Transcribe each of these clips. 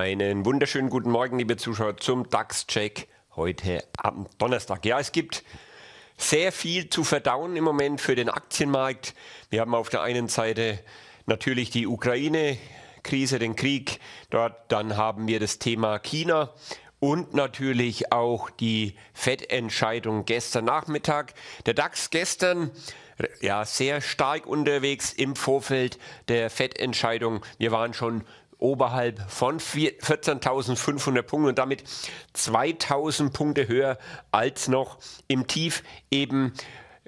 Einen wunderschönen guten Morgen, liebe Zuschauer, zum DAX-Check heute am Donnerstag. Ja, es gibt sehr viel zu verdauen im Moment für den Aktienmarkt. Wir haben auf der einen Seite natürlich die Ukraine-Krise, den Krieg dort. Dann haben wir das Thema China und natürlich auch die FED-Entscheidung gestern Nachmittag. Der DAX gestern ja, sehr stark unterwegs im Vorfeld der FED-Entscheidung. Wir waren schon oberhalb von 14.500 Punkten und damit 2.000 Punkte höher als noch im Tief eben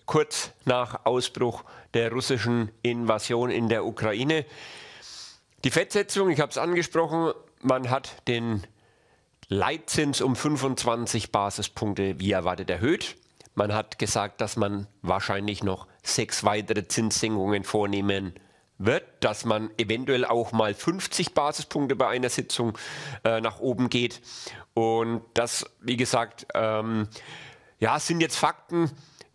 kurz nach Ausbruch der russischen Invasion in der Ukraine. Die Fettsetzung, ich habe es angesprochen, man hat den Leitzins um 25 Basispunkte wie erwartet erhöht. Man hat gesagt, dass man wahrscheinlich noch sechs weitere Zinssenkungen vornehmen wird, dass man eventuell auch mal 50 Basispunkte bei einer Sitzung äh, nach oben geht. Und das, wie gesagt, ähm, ja, sind jetzt Fakten,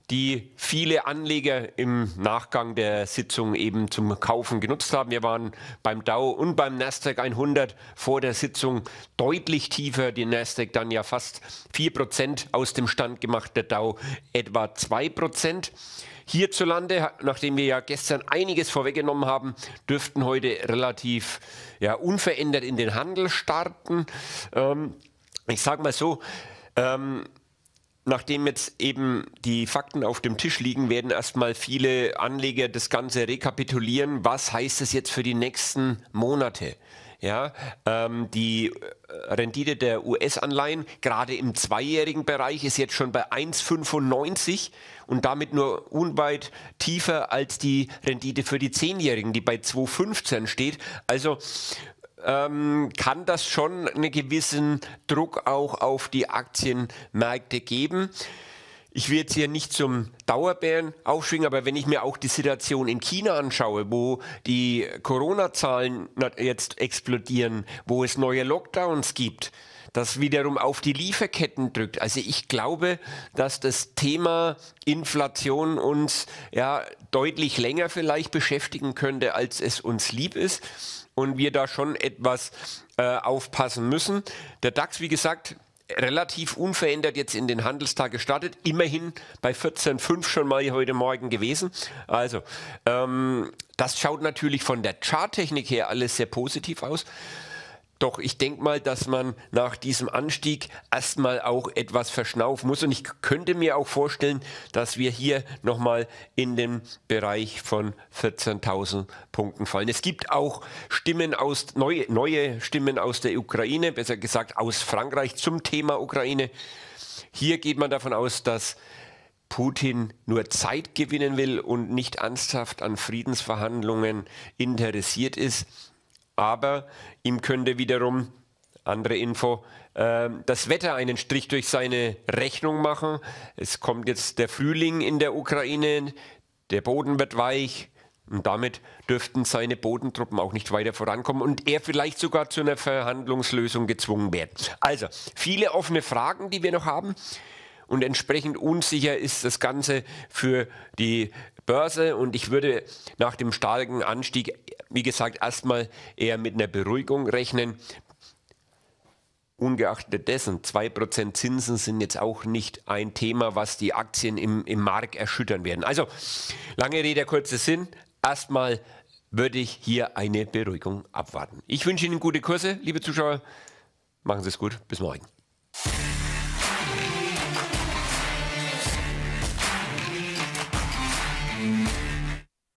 die viele Anleger im Nachgang der Sitzung eben zum Kaufen genutzt haben. Wir waren beim Dow und beim Nasdaq 100 vor der Sitzung deutlich tiefer. Die Nasdaq dann ja fast 4% aus dem Stand gemacht, der Dow etwa 2%. Hierzulande, nachdem wir ja gestern einiges vorweggenommen haben, dürften heute relativ ja, unverändert in den Handel starten. Ähm, ich sage mal so, ähm, nachdem jetzt eben die Fakten auf dem Tisch liegen, werden erstmal viele Anleger das Ganze rekapitulieren. Was heißt das jetzt für die nächsten Monate? Ja, ähm, die äh, Rendite der US-Anleihen gerade im zweijährigen Bereich ist jetzt schon bei 1,95 und damit nur unweit tiefer als die Rendite für die Zehnjährigen, die bei 2,15 steht. Also ähm, kann das schon einen gewissen Druck auch auf die Aktienmärkte geben. Ich will jetzt hier nicht zum Dauerbären aufschwingen, aber wenn ich mir auch die Situation in China anschaue, wo die Corona-Zahlen jetzt explodieren, wo es neue Lockdowns gibt, das wiederum auf die Lieferketten drückt. Also ich glaube, dass das Thema Inflation uns ja deutlich länger vielleicht beschäftigen könnte, als es uns lieb ist und wir da schon etwas äh, aufpassen müssen. Der DAX, wie gesagt, relativ unverändert jetzt in den Handelstag gestartet, immerhin bei 14,5 schon mal heute Morgen gewesen. Also ähm, das schaut natürlich von der Charttechnik her alles sehr positiv aus. Doch ich denke mal, dass man nach diesem Anstieg erstmal auch etwas verschnaufen muss. Und ich könnte mir auch vorstellen, dass wir hier nochmal in den Bereich von 14.000 Punkten fallen. Es gibt auch Stimmen aus, neue, neue Stimmen aus der Ukraine, besser gesagt aus Frankreich zum Thema Ukraine. Hier geht man davon aus, dass Putin nur Zeit gewinnen will und nicht ernsthaft an Friedensverhandlungen interessiert ist aber ihm könnte wiederum, andere Info, ähm, das Wetter einen Strich durch seine Rechnung machen. Es kommt jetzt der Frühling in der Ukraine, der Boden wird weich und damit dürften seine Bodentruppen auch nicht weiter vorankommen und er vielleicht sogar zu einer Verhandlungslösung gezwungen werden. Also viele offene Fragen, die wir noch haben und entsprechend unsicher ist das Ganze für die Börse und ich würde nach dem starken Anstieg, wie gesagt, erstmal eher mit einer Beruhigung rechnen. Ungeachtet dessen, 2% Zinsen sind jetzt auch nicht ein Thema, was die Aktien im, im Markt erschüttern werden. Also, lange Rede, kurzer Sinn. Erstmal würde ich hier eine Beruhigung abwarten. Ich wünsche Ihnen gute Kurse, liebe Zuschauer. Machen Sie es gut. Bis morgen.